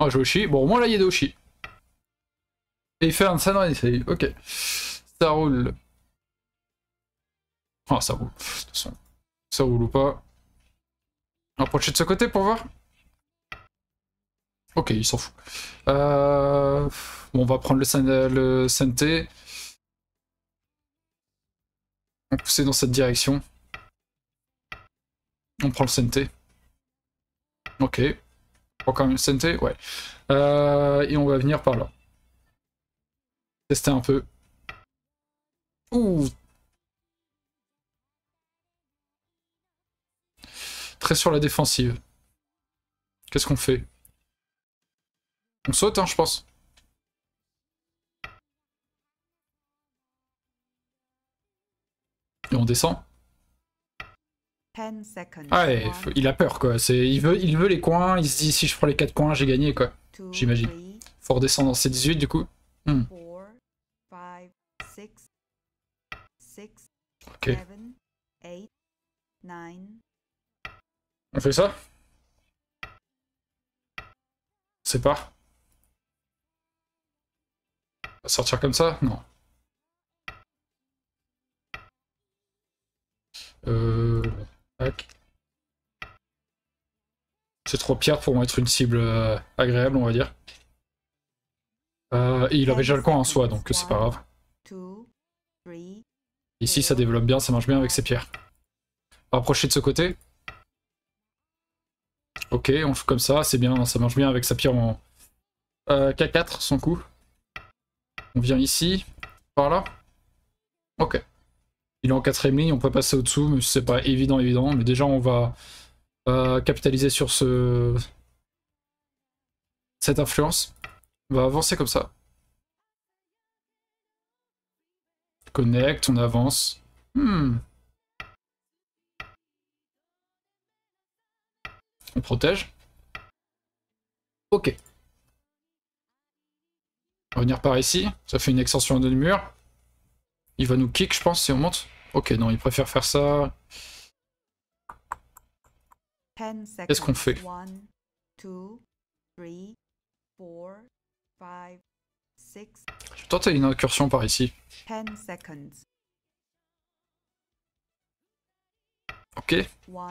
Oh, ah, Joshi. Bon, au moins là, il y a Doshi. Et il fait un Sanran Ok. Ça roule. Ah ça roule. De toute façon, ça roule ou pas. Approchez de ce côté pour voir. Ok, il s'en fout. Bon, euh, on va prendre le, le Senté. On pousser dans cette direction. On prend le Senté. Ok quand même. santé, ouais. Euh, et on va venir par là. Tester un peu. Ouh Très sur la défensive. Qu'est-ce qu'on fait On saute, hein, je pense. Et on descend. Ah, il a peur quoi. C'est, il veut, il veut les coins. Il se dit si je prends les 4 coins, j'ai gagné quoi. J'imagine. Faut redescendre. C'est 18 du coup. Hmm. ok. On fait ça C'est pas. On va sortir comme ça Non. Euh... C'est trop pierres pour être une cible euh, agréable, on va dire. Euh, et il avait déjà le coin en soi, donc c'est pas grave. Ici, ça développe bien, ça marche bien avec ses pierres. Approcher de ce côté. Ok, on fait comme ça, c'est bien, ça marche bien avec sa pierre en euh, K4, son coup. On vient ici, par là. Ok. Il est en quatrième ligne, on peut passer au-dessous, mais c'est pas évident, évident. Mais déjà, on va euh, capitaliser sur ce cette influence. On va avancer comme ça. Connect, on avance. Hmm. On protège. Ok. On va venir par ici. Ça fait une extension de mur. Il va nous kick, je pense, si on monte. Ok, non, il préfère faire ça. Qu'est-ce qu'on fait Je vais tenter une incursion par ici. Ok. On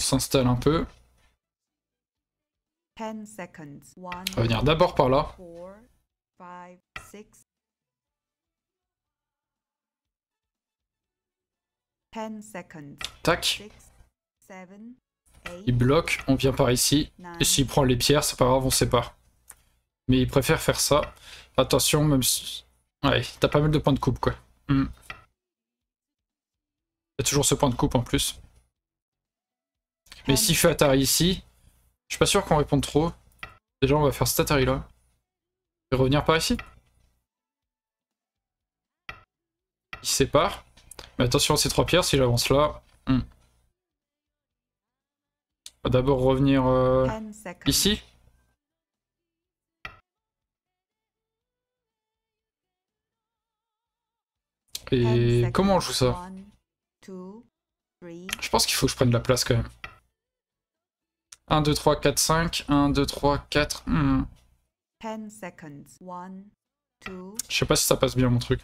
s'installe un peu. On va venir d'abord par là. Tac. Il bloque, on vient par ici. Et s'il prend les pierres, c'est pas grave, on sépare. Mais il préfère faire ça. Attention, même si... Ouais, t'as pas mal de points de coupe, quoi. Hmm. T'as toujours ce point de coupe en plus. Mais s'il fait Atari ici, je suis pas sûr qu'on réponde trop. Déjà, on va faire cet Atari là. Et revenir par ici. Il sépare. Attention à ces trois pierres si j'avance là. Hmm. On va d'abord revenir euh, ici. Et comment on joue ça Je pense qu'il faut que je prenne de la place quand même. 1, 2, 3, 4, 5. 1, 2, 3, 4. Hmm. Je sais pas si ça passe bien mon truc.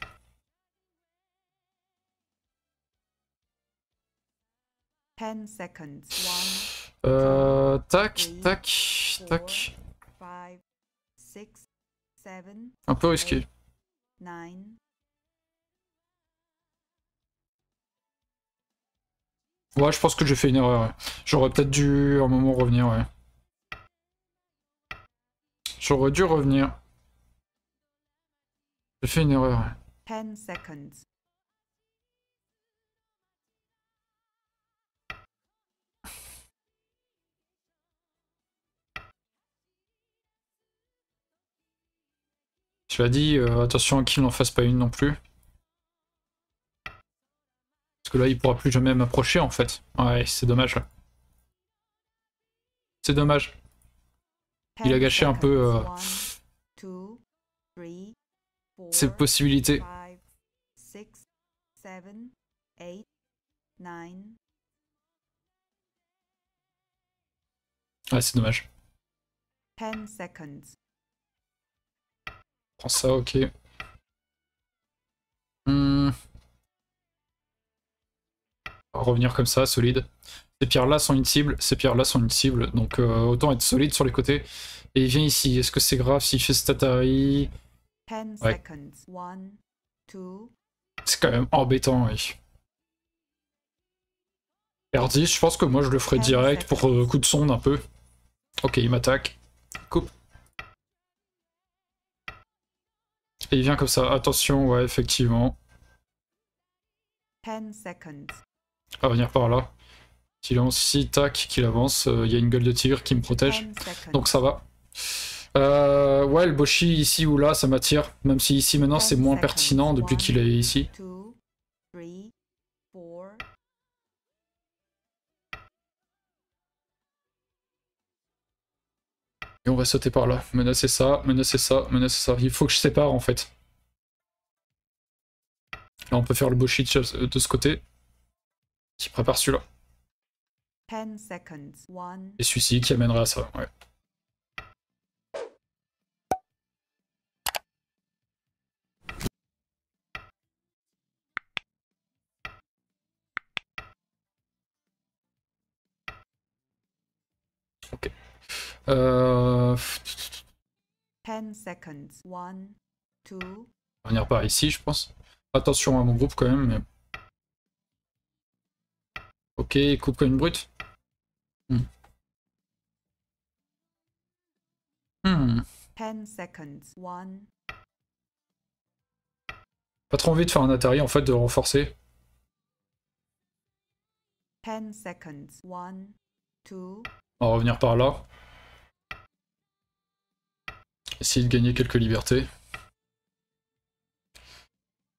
10 seconds. euh, tac, tac, tac. Un peu risqué. Ouais, je pense que j'ai fait une erreur. J'aurais peut-être dû un moment revenir, ouais. J'aurais dû revenir. J'ai fait une erreur. 10 seconds. tu dit, euh, attention attention qu'il n'en fasse pas une non plus. Parce que là, il pourra plus jamais m'approcher en fait. Ouais, c'est dommage. C'est dommage. Il a gâché un peu euh, ses possibilités. Ouais, c'est dommage. Prends ça, ok. Hmm. On va revenir comme ça, solide. Ces pierres-là sont une cible, ces pierres-là sont une cible, donc euh, autant être solide sur les côtés. Et il vient ici, est-ce que c'est grave s'il fait Statari C'est quand même embêtant, oui. R10, je pense que moi je le ferai direct pour euh, coup de sonde un peu. Ok, il m'attaque. Coupe. il vient comme ça. Attention, ouais, effectivement. À venir par là. Silence, ici, tac, qu'il avance. Euh, il y a une gueule de tigre qui me protège. Donc ça va. Euh, ouais, le Boshi ici ou là, ça m'attire. Même si ici maintenant c'est moins pertinent depuis qu'il est ici. on va sauter par là. Menacer ça, menacer ça, menacer ça. Il faut que je sépare en fait. Là on peut faire le bullshit euh, de ce côté. Qui prépare celui-là. Et celui-ci qui amènerait à ça, ouais. Euh... 10 seconds 1 2 On va revenir par ici je pense Attention à mon groupe quand même mais ok coup coin brut 10 hmm. hmm. seconds 1 Pas trop envie de faire un atari en fait de renforcer 10 seconds 1 2 On va revenir par là Essayer de gagner quelques libertés.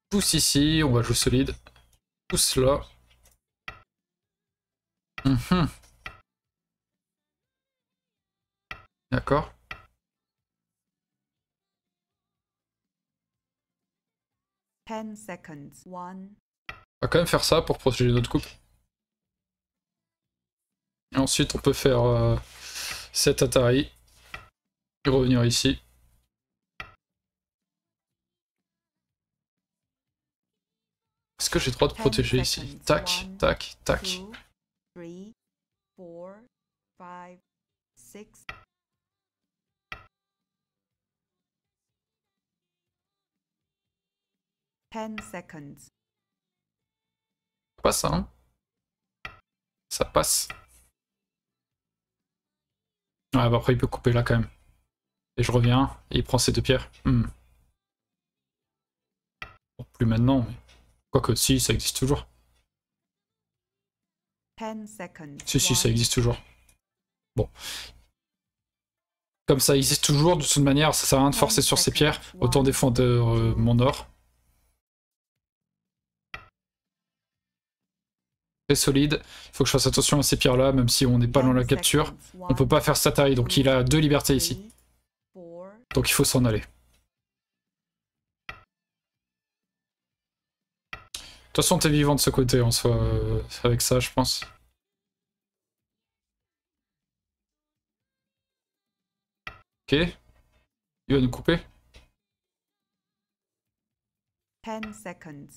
Pousse ici, on va jouer solide. Pousse là. Mhm. D'accord. On va quand même faire ça pour protéger notre coupe. Et ensuite, on peut faire euh, cet Atari et revenir ici. Est-ce que j'ai droit de protéger ici Tac, tac, tac. 3, 4, 5, 6. 10 seconds. Ça passe, hein Ça passe. Ah bah après il peut couper là quand même. Et je reviens et il prend ses deux pierres. Non hmm. plus maintenant. Quoique, si, ça existe toujours. Si, si, ça existe toujours. Bon. Comme ça existe toujours, de toute manière, ça sert à rien de forcer sur ces pierres. Autant défendre euh, mon or. Très solide. Il faut que je fasse attention à ces pierres-là, même si on n'est pas dans la capture. On peut pas faire Satari, donc il a deux libertés ici. Donc il faut s'en aller. De toute façon, t'es vivant de ce côté en soi, euh, avec ça, je pense. Ok. Il va nous couper. 10 seconds.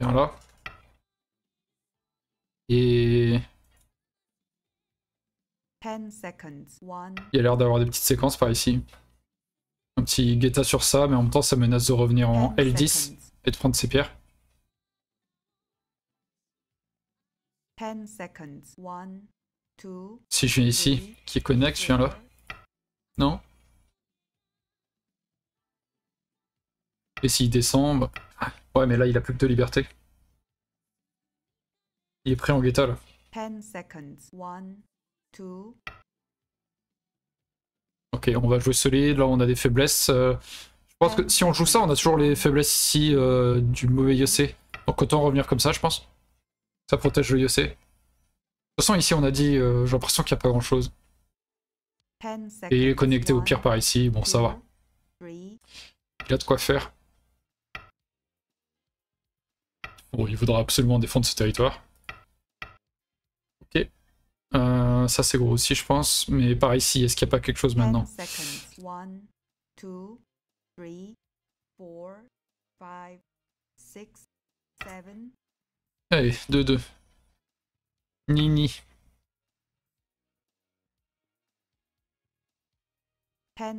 Viens là. Et. Il y a l'air d'avoir des petites séquences par ici. Un petit guetta sur ça, mais en même temps ça menace de revenir en L10 et de prendre ses pierres. 10 seconds. One, two, si je viens ici, qui qui connecte, je viens là. Non Et s'il descend, bah... Ah, ouais mais là il a plus que deux libertés. Il est prêt en guetta là. 10 seconds. One, two, Ok, on va jouer solide, là on a des faiblesses. Euh, je pense que si on joue ça, on a toujours les faiblesses ici euh, du mauvais IEC. Donc autant revenir comme ça, je pense. Ça protège le IEC. De toute façon, ici on a dit, euh, j'ai l'impression qu'il n'y a pas grand chose. Et il est connecté au pire par ici, bon ça va. Il a de quoi faire. Bon, il voudra absolument défendre ce territoire. Euh, ça c'est gros aussi je pense, mais par ici, est-ce qu'il n'y a pas quelque chose maintenant Allez, 2-2. Deux, deux. 10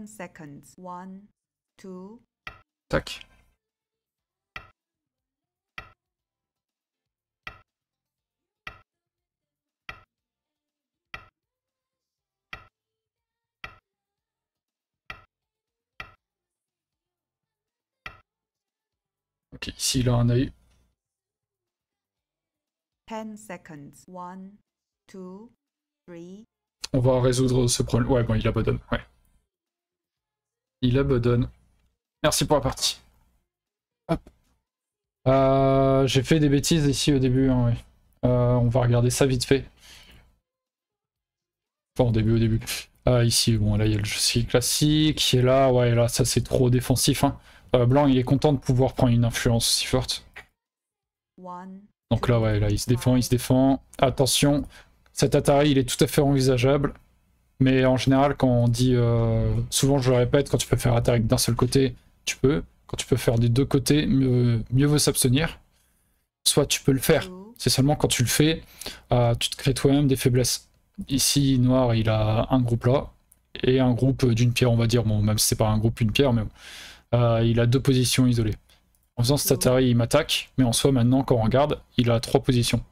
seconds. Tac. Ok, ici il a un œil. On va résoudre ce problème. Ouais, bon, il abandonne. Ouais. Il abandonne. Merci pour la partie. Euh, J'ai fait des bêtises ici au début. Hein, euh, on va regarder ça vite fait. Enfin, au début, au début. Ah ici, bon, là, il y a le jeu classique qui est là. Ouais, là, ça, c'est trop défensif. Hein. Euh, Blanc, il est content de pouvoir prendre une influence si forte. Donc là, ouais, là, il se défend, il se défend. Attention, cet Atari, il est tout à fait envisageable. Mais en général, quand on dit... Euh, souvent, je le répète, quand tu peux faire Atari d'un seul côté, tu peux. Quand tu peux faire des deux côtés, mieux, vaut s'abstenir. Soit tu peux le faire. C'est seulement quand tu le fais, euh, tu te crées toi-même des faiblesses. Ici, Noir, il a un groupe là, et un groupe d'une pierre, on va dire. Bon, même si c'est pas un groupe une pierre, mais... Bon euh, il a deux positions isolées. En faisant tatari, il m'attaque, mais en soi, maintenant, quand on regarde, il a trois positions.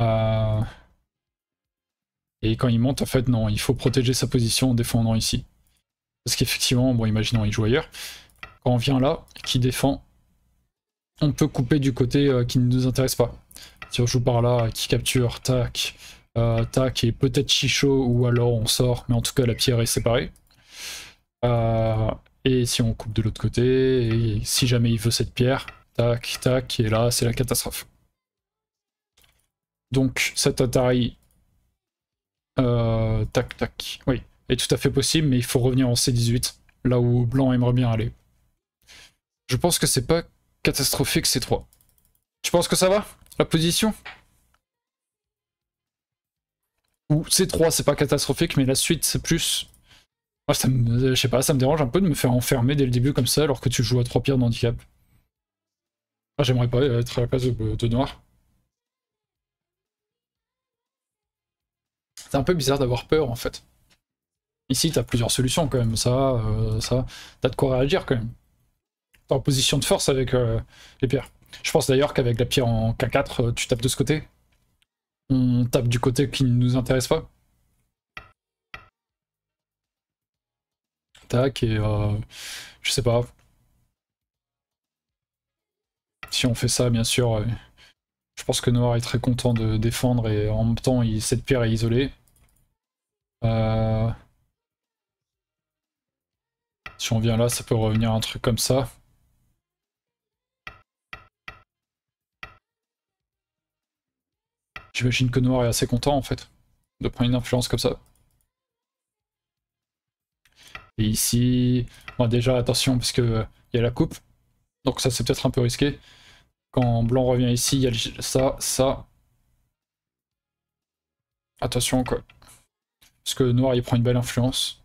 Euh, et quand il monte, en fait, non, il faut protéger sa position en défendant ici. Parce qu'effectivement, bon, imaginons, il joue ailleurs. Quand on vient là, qui défend, on peut couper du côté euh, qui ne nous intéresse pas. Si on joue par là, qui capture, tac, tac, et peut-être Chicho, ou alors on sort, mais en tout cas, la pierre est séparée. Euh, et si on coupe de l'autre côté, et si jamais il veut cette pierre, tac, tac, et là, c'est la catastrophe. Donc, cet Atari, euh, tac, tac, oui, est tout à fait possible, mais il faut revenir en C18, là où Blanc aimerait bien aller. Je pense que c'est pas catastrophique C3. Tu penses que ça va La position Ou C3, c'est pas catastrophique, mais la suite, c'est plus ça me, euh, je sais pas, ça me dérange un peu de me faire enfermer dès le début comme ça, alors que tu joues à 3 pierres d'handicap. Ah, J'aimerais pas être à la place de, Noir. C'est un peu bizarre d'avoir peur, en fait. Ici, t'as plusieurs solutions, quand même. Ça, euh, ça, t'as de quoi réagir, quand même. T'es en position de force avec euh, les pierres. Je pense d'ailleurs qu'avec la pierre en K4, tu tapes de ce côté. On tape du côté qui ne nous intéresse pas. Tac, et euh, je sais pas. Si on fait ça, bien sûr, euh, je pense que Noir est très content de défendre et en même temps, cette pierre est isolée. Euh, si on vient là, ça peut revenir un truc comme ça. J'imagine que Noir est assez content en fait de prendre une influence comme ça. Et ici, déjà attention parce que euh, il y a la coupe. Donc ça c'est peut-être un peu risqué. Quand blanc revient ici, il y a ça, ça. Attention quoi. Parce que noir il prend une belle influence.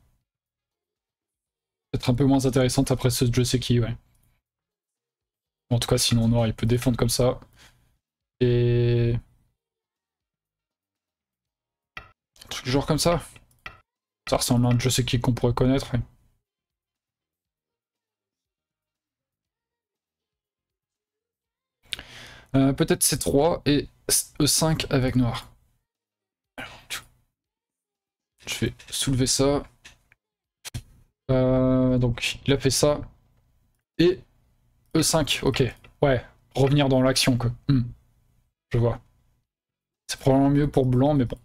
Peut-être un peu moins intéressante après ce jeu c'est qui, ouais. En tout cas sinon noir il peut défendre comme ça. Et... Un truc genre comme ça ça ressemble à un je sais qui qu'on pourrait connaître. Euh, peut-être C3 et E5 euh, avec noir. Je vais soulever ça. Euh, donc il a fait ça. Et E5, ok. Ouais, revenir dans l'action quoi. Hmm. Je vois. C'est probablement mieux pour blanc, mais bon.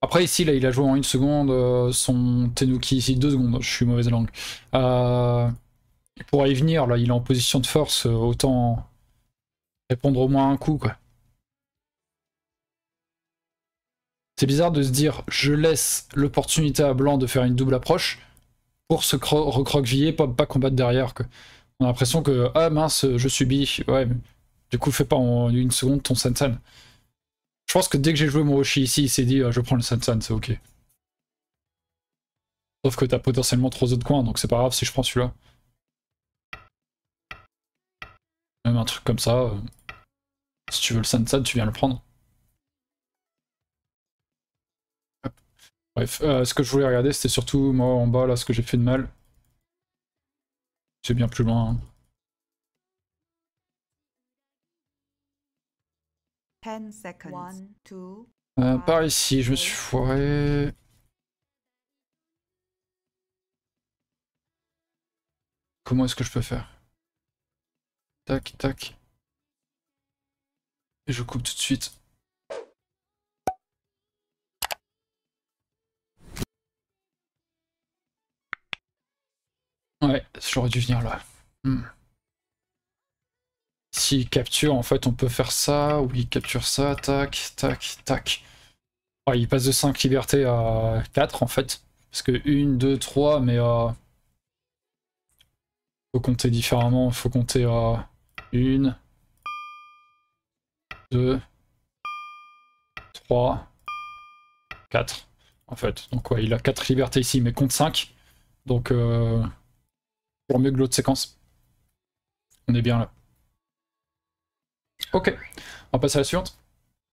Après, ici, là, il a joué en une seconde euh, son Tenuki, ici, deux secondes, je suis mauvaise langue. Euh, pour y venir, là, il est en position de force, euh, autant répondre au moins un coup, C'est bizarre de se dire, je laisse l'opportunité à Blanc de faire une double approche pour se recroqueviller, pas, pas combattre derrière, On a l'impression que, ah mince, je subis, ouais, du coup, fais pas en une seconde ton Sensen. Je pense que dès que j'ai joué mon Roshi ici, il s'est dit ah, je prends le Sansan, c'est ok. Sauf que t'as potentiellement trois autres coins, donc c'est pas grave si je prends celui-là. Même un truc comme ça. Euh, si tu veux le Sansan, tu viens le prendre. Bref, euh, ce que je voulais regarder, c'était surtout moi en bas, là, ce que j'ai fait de mal. C'est bien plus loin. Hein. Euh, par ici, je me suis foiré. Comment est-ce que je peux faire Tac, tac. Et je coupe tout de suite. Ouais, j'aurais dû venir là. Hmm. S'il capture, en fait, on peut faire ça, ou il capture ça, tac, tac, tac. il passe de 5 libertés à 4, en fait. Parce que 1, 2, 3, mais... il euh, Faut compter différemment, faut compter à 1, 2, 3, 4, en fait. Donc ouais, il a 4 libertés ici, mais compte 5. Donc, euh... pour mieux que l'autre séquence. On est bien là. Ok, on passe à la suivante.